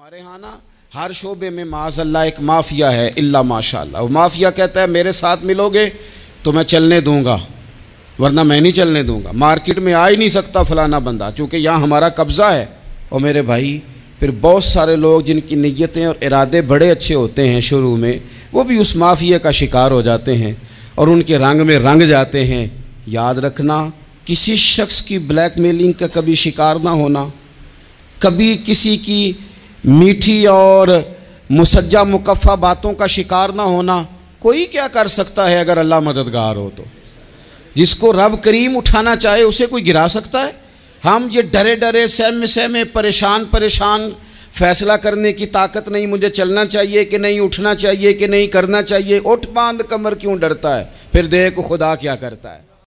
हमारे यहाँ ना हर शोबे में माजल्ला एक माफिया है इल्ला माशा माफिया कहता है मेरे साथ मिलोगे तो मैं चलने दूंगा वरना मैं नहीं चलने दूंगा मार्केट में आ ही नहीं सकता फलाना बंदा क्योंकि यहाँ हमारा कब्ज़ा है और मेरे भाई फिर बहुत सारे लोग जिनकी नीयतें और इरादे बड़े अच्छे होते हैं शुरू में वो भी उस माफिया का शिकार हो जाते हैं और उनके रंग में रंग जाते हैं याद रखना किसी शख्स की ब्लैक मेलिंग का कभी शिकार ना होना कभी किसी की मीठी और मुसज्जा मुकफ़ा बातों का शिकार ना होना कोई क्या कर सकता है अगर अल्लाह मददगार हो तो जिसको रब करीम उठाना चाहे उसे कोई गिरा सकता है हम ये डरे डरे सहमे सहमे परेशान परेशान फैसला करने की ताकत नहीं मुझे चलना चाहिए कि नहीं उठना चाहिए कि नहीं करना चाहिए उठ बांध कमर क्यों डरता है फिर देख खुदा क्या करता है